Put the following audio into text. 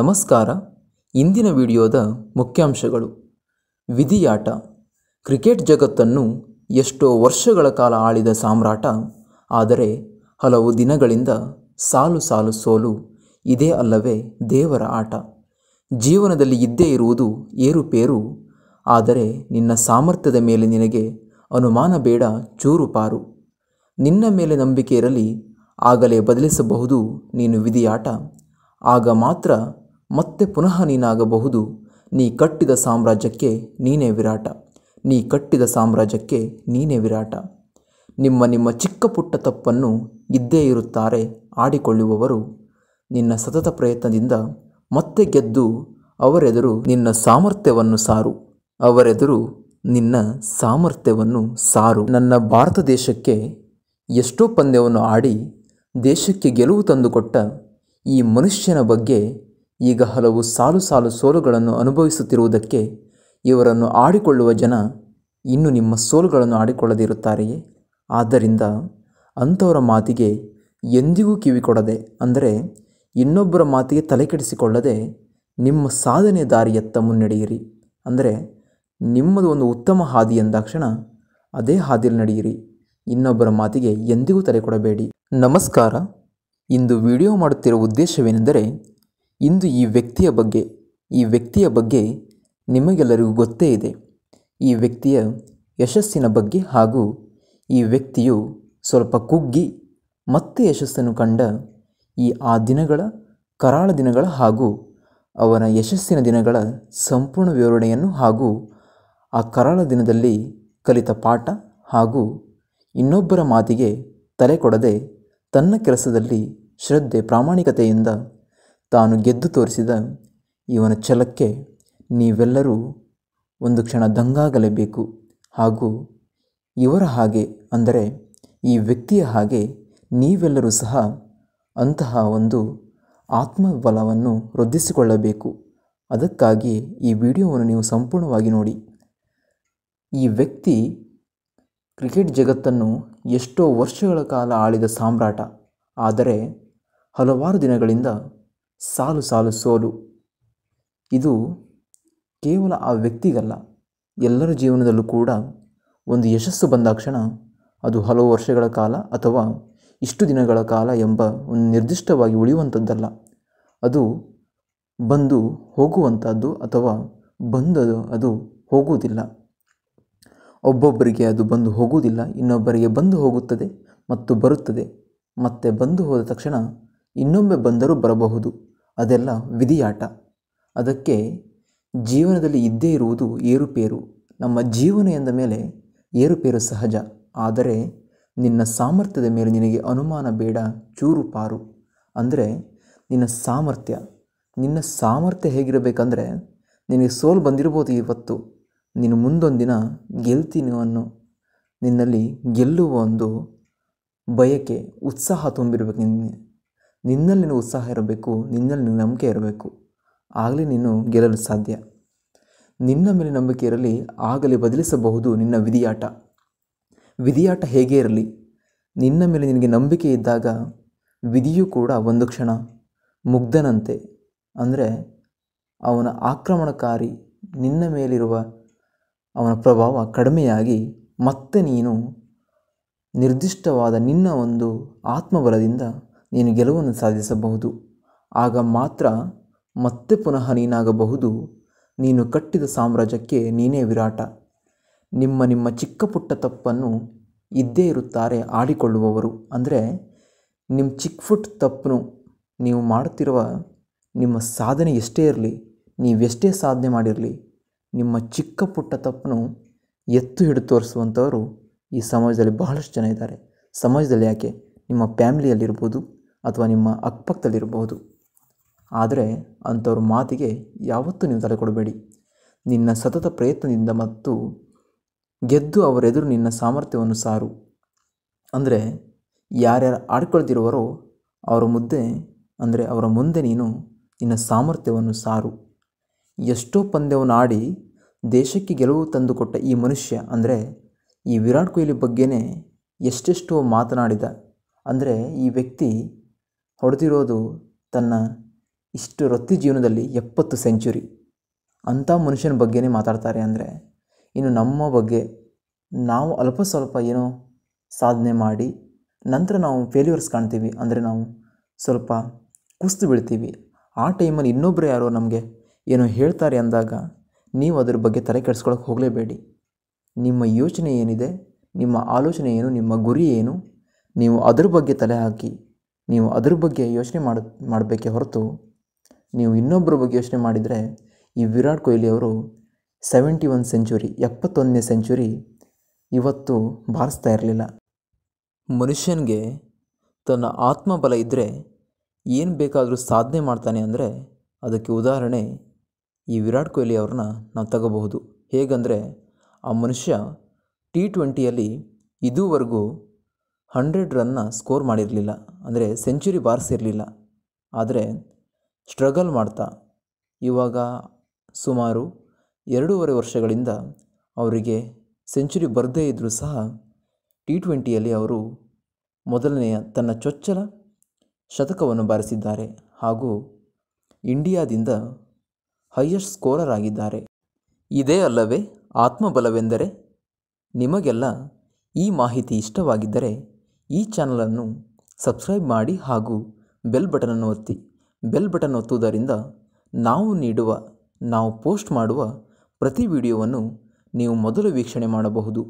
ನಮಸ್ಕಾರ ಇಂದಿನ ವಿಡಿಯೋದ ಮುಖ್ಯಾಂಶಗಳು ವಿಧಿಯಾಟ ಕ್ರಿಕೆಟ್ ಜಗತ್ತನ್ನು ಎಷ್ಟೋ ವರ್ಷಗಳ ಕಾಲ ಆಳಿದ ಸಾಮ್ರಾಟ ಆದರೆ ಹಲವು ದಿನಗಳಿಂದ ಸಾಲು ಸಾಲು ಸೋಲು ಇದೇ ಅಲ್ಲವೇ ದೇವರ ಆಟ ಜೀವನದಲ್ಲಿ ಇದ್ದೇ ಇರುವುದು ಏರುಪೇರು ಆದರೆ ನಿನ್ನ ಸಾಮರ್ಥ್ಯದ ಮೇಲೆ ನಿನಗೆ ಅನುಮಾನ ಬೇಡ ಚೂರು ಪಾರು ನಿನ್ನ ಮೇಲೆ ನಂಬಿಕೆ ಇರಲಿ ಆಗಲೇ ಬದಲಿಸಬಹುದು ನೀನು ವಿಧಿಯಾಟ ಆಗ ಮಾತ್ರ ಮತ್ತೆ ಪುನಃ ನೀನಾಗಬಹುದು ನೀ ಕಟ್ಟಿದ ಸಾಮ್ರಾಜ್ಯಕ್ಕೆ ನೀನೇ ವಿರಾಟ ನೀ ಕಟ್ಟಿದ ಸಾಮ್ರಾಜ್ಯಕ್ಕೆ ನೀನೇ ವಿರಾಟ ನಿಮ್ಮ ನಿಮ್ಮ ಚಿಕ್ಕ ಪುಟ್ಟ ತಪ್ಪನ್ನು ಇದ್ದೇ ಇರುತ್ತಾರೆ ಆಡಿಕೊಳ್ಳುವವರು ನಿನ್ನ ಸತತ ಪ್ರಯತ್ನದಿಂದ ಮತ್ತೆ ಗೆದ್ದು ಅವರೆದುರು ನಿನ್ನ ಸಾಮರ್ಥ್ಯವನ್ನು ಸಾರು ಅವರೆದುರು ನಿನ್ನ ಸಾಮರ್ಥ್ಯವನ್ನು ಸಾರು ನನ್ನ ಭಾರತ ದೇಶಕ್ಕೆ ಎಷ್ಟೋ ಪಂದ್ಯವನ್ನು ಆಡಿ ದೇಶಕ್ಕೆ ಗೆಲುವು ತಂದುಕೊಟ್ಟ ಈ ಮನುಷ್ಯನ ಬಗ್ಗೆ ಈಗ ಹಲವು ಸಾಲು ಸಾಲು ಸೋಲುಗಳನ್ನು ಅನುಭವಿಸುತ್ತಿರುವುದಕ್ಕೆ ಇವರನ್ನು ಆಡಿಕೊಳ್ಳುವ ಜನ ಇನ್ನು ನಿಮ್ಮ ಸೋಲುಗಳನ್ನು ಆಡಿಕೊಳ್ಳದಿರುತ್ತಾರೆಯೇ ಆದ್ದರಿಂದ ಅಂಥವರ ಮಾತಿಗೆ ಎಂದಿಗೂ ಕಿವಿ ಕೊಡದೆ ಅಂದರೆ ಇನ್ನೊಬ್ಬರ ಮಾತಿಗೆ ತಲೆಕೆಡಿಸಿಕೊಳ್ಳದೆ ನಿಮ್ಮ ಸಾಧನೆ ದಾರಿಯತ್ತ ಮುನ್ನಡೆಯಿರಿ ಅಂದರೆ ನಿಮ್ಮದು ಒಂದು ಉತ್ತಮ ಹಾದಿ ಎಂದಾಕ್ಷಣ ಅದೇ ಹಾದಿಯಲ್ಲಿ ನಡೆಯಿರಿ ಇನ್ನೊಬ್ಬರ ಮಾತಿಗೆ ಎಂದಿಗೂ ತಲೆ ಕೊಡಬೇಡಿ ನಮಸ್ಕಾರ ಇಂದು ವಿಡಿಯೋ ಮಾಡುತ್ತಿರುವ ಉದ್ದೇಶವೇನೆಂದರೆ ಇಂದು ಈ ವ್ಯಕ್ತಿಯ ಬಗ್ಗೆ ಈ ವ್ಯಕ್ತಿಯ ಬಗ್ಗೆ ನಿಮಗೆಲ್ಲರಿಗೂ ಗೊತ್ತೇ ಇದೆ ಈ ವ್ಯಕ್ತಿಯ ಯಶಸ್ಸಿನ ಬಗ್ಗೆ ಹಾಗೂ ಈ ವ್ಯಕ್ತಿಯು ಸ್ವಲ್ಪ ಕುಗ್ಗಿ ಮತ್ತೆ ಯಶಸ್ಸನ್ನು ಕಂಡ ಈ ಆ ದಿನಗಳ ಕರಾಳ ದಿನಗಳ ಹಾಗೂ ಅವನ ಯಶಸ್ಸಿನ ದಿನಗಳ ಸಂಪೂರ್ಣ ವಿವರಣೆಯನ್ನು ಹಾಗೂ ಆ ಕರಾಳ ದಿನದಲ್ಲಿ ಕಲಿತ ಪಾಠ ಹಾಗೂ ಇನ್ನೊಬ್ಬರ ಮಾತಿಗೆ ತಲೆ ಕೊಡದೆ ತನ್ನ ಕೆಲಸದಲ್ಲಿ ಶ್ರದ್ಧೆ ಪ್ರಾಮಾಣಿಕತೆಯಿಂದ ತಾನು ಗೆದ್ದು ತೋರಿಸಿದ ಇವನ ಛಲಕ್ಕೆ ನೀವೆಲ್ಲರೂ ಒಂದು ಕ್ಷಣ ದಂಗಾಗಲೇಬೇಕು ಹಾಗೂ ಇವರ ಹಾಗೆ ಅಂದರೆ ಈ ವ್ಯಕ್ತಿಯ ಹಾಗೆ ನೀವೆಲ್ಲರೂ ಸಹ ಅಂತಹ ಒಂದು ಆತ್ಮಬಲವನ್ನು ವೃದ್ಧಿಸಿಕೊಳ್ಳಬೇಕು ಅದಕ್ಕಾಗಿ ಈ ವಿಡಿಯೋವನ್ನು ನೀವು ಸಂಪೂರ್ಣವಾಗಿ ನೋಡಿ ಈ ವ್ಯಕ್ತಿ ಕ್ರಿಕೆಟ್ ಜಗತ್ತನ್ನು ಎಷ್ಟೋ ವರ್ಷಗಳ ಕಾಲ ಆಳಿದ ಸಾಮ್ರಾಟ ಆದರೆ ಹಲವಾರು ದಿನಗಳಿಂದ ಸಾಲು ಸಾಲು ಸೋಲು ಇದು ಕೇವಲ ಆ ವ್ಯಕ್ತಿಗಲ್ಲ ಎಲ್ಲರ ಜೀವನದಲ್ಲೂ ಕೂಡ ಒಂದು ಯಶಸ್ಸು ಬಂದಾಕ್ಷಣ ಅದು ಹಲವು ವರ್ಷಗಳ ಕಾಲ ಅಥವಾ ಇಷ್ಟು ದಿನಗಳ ಕಾಲ ಎಂಬ ಒಂದು ನಿರ್ದಿಷ್ಟವಾಗಿ ಉಳಿಯುವಂಥದ್ದಲ್ಲ ಅದು ಬಂದು ಹೋಗುವಂಥದ್ದು ಅಥವಾ ಬಂದದು ಅದು ಹೋಗುವುದಿಲ್ಲ ಒಬ್ಬೊಬ್ಬರಿಗೆ ಅದು ಬಂದು ಹೋಗುವುದಿಲ್ಲ ಇನ್ನೊಬ್ಬರಿಗೆ ಬಂದು ಹೋಗುತ್ತದೆ ಮತ್ತು ಬರುತ್ತದೆ ಮತ್ತೆ ಬಂದು ಹೋದ ತಕ್ಷಣ ಇನ್ನೊಮ್ಮೆ ಬಂದರೂ ಬರಬಹುದು ಅದೆಲ್ಲ ವಿಧಿಯಾಟ ಅದಕ್ಕೆ ಜೀವನದಲ್ಲಿ ಇದ್ದೇ ಇರುವುದು ಏರುಪೇರು ನಮ್ಮ ಜೀವನ ಎಂದ ಮೇಲೆ ಏರುಪೇರು ಸಹಜ ಆದರೆ ನಿನ್ನ ಸಾಮರ್ಥ್ಯದ ಮೇಲೆ ನಿನಗೆ ಅನುಮಾನ ಬೇಡ ಚೂರು ಪಾರು ಅಂದರೆ ನಿನ್ನ ಸಾಮರ್ಥ್ಯ ನಿನ್ನ ಸಾಮರ್ಥ್ಯ ಹೇಗಿರಬೇಕಂದ್ರೆ ನಿನಗೆ ಸೋಲು ಬಂದಿರ್ಬೋದು ಇವತ್ತು ನೀನು ಮುಂದೊಂದಿನ ಗೆಲ್ತೀನಿ ಅನ್ನು ನಿನ್ನಲ್ಲಿ ಗೆಲ್ಲುವ ಒಂದು ಬಯಕೆ ಉತ್ಸಾಹ ತುಂಬಿರಬೇಕು ನಿನ್ನ ನಿನ್ನಲ್ಲಿ ನಿನ್ನ ಉತ್ಸಾಹ ಇರಬೇಕು ನಿನ್ನಲ್ಲಿ ನಿನ್ನ ನಂಬಿಕೆ ಇರಬೇಕು ಆಗಲೇ ನೀನು ಗೆಲ್ಲಲು ಸಾಧ್ಯ ನಿನ್ನ ಮೇಲೆ ನಂಬಿಕೆ ಇರಲಿ ಆಗಲೇ ಬದಲಿಸಬಹುದು ನಿನ್ನ ವಿಧಿಯಾಟ ವಿಧಿಯಾಟ ಹೇಗೆ ಇರಲಿ ನಿನ್ನ ಮೇಲೆ ನಿನಗೆ ನಂಬಿಕೆ ಇದ್ದಾಗ ವಿಧಿಯೂ ಕೂಡ ಒಂದು ಕ್ಷಣ ಮುಗ್ಧನಂತೆ ಅಂದರೆ ಅವನ ಆಕ್ರಮಣಕಾರಿ ನಿನ್ನ ಮೇಲಿರುವ ಅವನ ಪ್ರಭಾವ ಕಡಿಮೆಯಾಗಿ ಮತ್ತೆ ನೀನು ನಿರ್ದಿಷ್ಟವಾದ ನಿನ್ನ ಒಂದು ಆತ್ಮಬಲದಿಂದ ನೀನು ಗೆಲುವನ್ನು ಸಾಧಿಸಬಹುದು ಆಗ ಮಾತ್ರ ಮತ್ತೆ ಪುನಃ ನೀನಾಗಬಹುದು ನೀನು ಕಟ್ಟಿದ ಸಾಮ್ರಾಜ್ಯಕ್ಕೆ ನೀನೇ ವಿರಾಟ ನಿಮ್ಮ ನಿಮ್ಮ ಚಿಕ್ಕ ಪುಟ್ಟ ತಪ್ಪನ್ನು ಇದ್ದೇ ಇರುತ್ತಾರೆ ಆಡಿಕೊಳ್ಳುವವರು ಅಂದರೆ ನಿಮ್ಮ ಚಿಕ್ಕ ಫುಟ್ ತಪ್ಪನ್ನು ನೀವು ಮಾಡುತ್ತಿರುವ ನಿಮ್ಮ ಸಾಧನೆ ಎಷ್ಟೇ ಇರಲಿ ನೀವೆಷ್ಟೇ ಸಾಧನೆ ಮಾಡಿರಲಿ ನಿಮ್ಮ ಚಿಕ್ಕ ಪುಟ್ಟ ತಪ್ಪನ್ನು ಎತ್ತು ಹಿಡಿದು ತೋರಿಸುವಂಥವರು ಈ ಸಮಾಜದಲ್ಲಿ ಬಹಳಷ್ಟು ಜನ ಇದ್ದಾರೆ ಸಮಾಜದಲ್ಲಿ ಯಾಕೆ ನಿಮ್ಮ ಫ್ಯಾಮಿಲಿಯಲ್ಲಿರ್ಬೋದು ಅಥವಾ ನಿಮ್ಮ ಅಕ್ಕಪಕ್ಕದಲ್ಲಿರಬಹುದು ಆದರೆ ಅಂಥವ್ರ ಮಾತಿಗೆ ಯಾವತ್ತೂ ನೀವು ತಲೆ ಕೊಡಬೇಡಿ ನಿನ್ನ ಸತತ ಪ್ರಯತ್ನದಿಂದ ಮತ್ತು ಗೆದ್ದು ಅವರೆದುರು ನಿನ್ನ ಸಾಮರ್ಥ್ಯವನ್ನು ಸಾರು ಅಂದರೆ ಯಾರ್ಯಾರು ಆಡ್ಕೊಳ್ತಿರುವರೋ ಅವರ ಮುದ್ದೆ ಅಂದರೆ ಅವರ ಮುಂದೆ ನೀನು ನಿನ್ನ ಸಾಮರ್ಥ್ಯವನ್ನು ಸಾರು ಎಷ್ಟೋ ಪಂದ್ಯವನ್ನು ಆಡಿ ದೇಶಕ್ಕೆ ಗೆಲುವು ತಂದುಕೊಟ್ಟ ಈ ಮನುಷ್ಯ ಅಂದರೆ ಈ ವಿರಾಟ್ ಕೊಹ್ಲಿ ಬಗ್ಗೆನೇ ಎಷ್ಟೆಷ್ಟೋ ಮಾತನಾಡಿದ ಅಂದರೆ ಈ ವ್ಯಕ್ತಿ ಹೊಡೆದಿರೋದು ತನ್ನ ಇಷ್ಟು ವೃತ್ತಿ ಜೀವನದಲ್ಲಿ ಎಪ್ಪತ್ತು ಸೆಂಚುರಿ ಅಂಥ ಮನುಷ್ಯನ ಬಗ್ಗೆನೇ ಮಾತಾಡ್ತಾರೆ ಅಂದರೆ ಇನ್ನು ನಮ್ಮ ಬಗ್ಗೆ ನಾವು ಅಲ್ಪ ಸ್ವಲ್ಪ ಏನೋ ಸಾಧನೆ ಮಾಡಿ ನಂತರ ನಾವು ಫೇಲ್ಯೂರ್ಸ್ ಕಾಣ್ತೀವಿ ಅಂದರೆ ನಾವು ಸ್ವಲ್ಪ ಕುಸ್ತು ಬೀಳ್ತೀವಿ ಆ ಟೈಮಲ್ಲಿ ಇನ್ನೊಬ್ಬರು ಯಾರೋ ನಮಗೆ ಏನೋ ಹೇಳ್ತಾರೆ ಅಂದಾಗ ನೀವು ಅದ್ರ ಬಗ್ಗೆ ತಲೆ ಕೆಡಿಸ್ಕೊಳಕ್ಕೆ ಹೋಗಲೇಬೇಡಿ ನಿಮ್ಮ ಯೋಚನೆ ಏನಿದೆ ನಿಮ್ಮ ಆಲೋಚನೆ ಏನು ನಿಮ್ಮ ಗುರಿ ಏನು ನೀವು ಅದ್ರ ಬಗ್ಗೆ ತಲೆ ಹಾಕಿ ನೀವು ಅದ್ರ ಬಗ್ಗೆ ಯೋಚನೆ ಮಾಡಿ ಮಾಡಬೇಕೇ ಹೊರತು ನೀವು ಇನ್ನೊಬ್ಬರ ಬಗ್ಗೆ ಯೋಚನೆ ಮಾಡಿದರೆ ಈ ವಿರಾಟ್ ಕೊಹ್ಲಿ ಅವರು ಸೆವೆಂಟಿ ಒನ್ ಸೆಂಚುರಿ ಎಪ್ಪತ್ತೊಂದನೇ ಸೆಂಚುರಿ ಇವತ್ತು ಬಾರಿಸ್ತಾ ಇರಲಿಲ್ಲ ಮನುಷ್ಯನಿಗೆ ತನ್ನ ಆತ್ಮಬಲ ಇದ್ದರೆ ಏನು ಬೇಕಾದರೂ ಸಾಧನೆ ಮಾಡ್ತಾನೆ ಅಂದರೆ ಅದಕ್ಕೆ ಉದಾಹರಣೆ ಈ ವಿರಾಟ್ ಕೊಹ್ಲಿ ಅವ್ರನ್ನ ನಾವು ತಗೋಬಹುದು ಹೇಗಂದರೆ ಆ ಮನುಷ್ಯ ಟಿ ಟ್ವೆಂಟಿಯಲ್ಲಿ ಇದುವರೆಗೂ ಹಂಡ್ರೆಡ್ ರನ್ನ ಸ್ಕೋರ್ ಮಾಡಿರಲಿಲ್ಲ ಅಂದರೆ ಸೆಂಚುರಿ ಬಾರಿಸಿರಲಿಲ್ಲ ಆದರೆ ಸ್ಟ್ರಗಲ್ ಮಾಡ್ತಾ ಇವಾಗ ಸುಮಾರು ಎರಡೂವರೆ ವರ್ಷಗಳಿಂದ ಅವರಿಗೆ ಸೆಂಚುರಿ ಬರದೇ ಇದ್ದರೂ ಸಹ ಟಿ ಟ್ವೆಂಟಿಯಲ್ಲಿ ಅವರು ಮೊದಲನೆಯ ತನ್ನ ಚೊಚ್ಚಲ ಶತಕವನ್ನು ಬಾರಿಸಿದ್ದಾರೆ ಹಾಗೂ ಇಂಡಿಯಾದಿಂದ ಹೈಯೆಸ್ಟ್ ಸ್ಕೋರರ್ ಆಗಿದ್ದಾರೆ ಇದೇ ಅಲ್ಲವೇ ಆತ್ಮಬಲವೆಂದರೆ ನಿಮಗೆಲ್ಲ ಈ ಮಾಹಿತಿ ಇಷ್ಟವಾಗಿದ್ದರೆ ಈ ಚಾನಲನ್ನು ಸಬ್ಸ್ಕ್ರೈಬ್ ಮಾಡಿ ಹಾಗೂ ಬೆಲ್ ಬಟನನ್ನು ಒತ್ತಿ ಬೆಲ್ ಬಟನ್ ಒತ್ತುವುದರಿಂದ ನಾವು ನೀಡುವ ನಾವು ಪೋಸ್ಟ್ ಮಾಡುವ ಪ್ರತಿ ವಿಡಿಯೋವನ್ನು ನೀವು ಮೊದಲು ವೀಕ್ಷಣೆ ಮಾಡಬಹುದು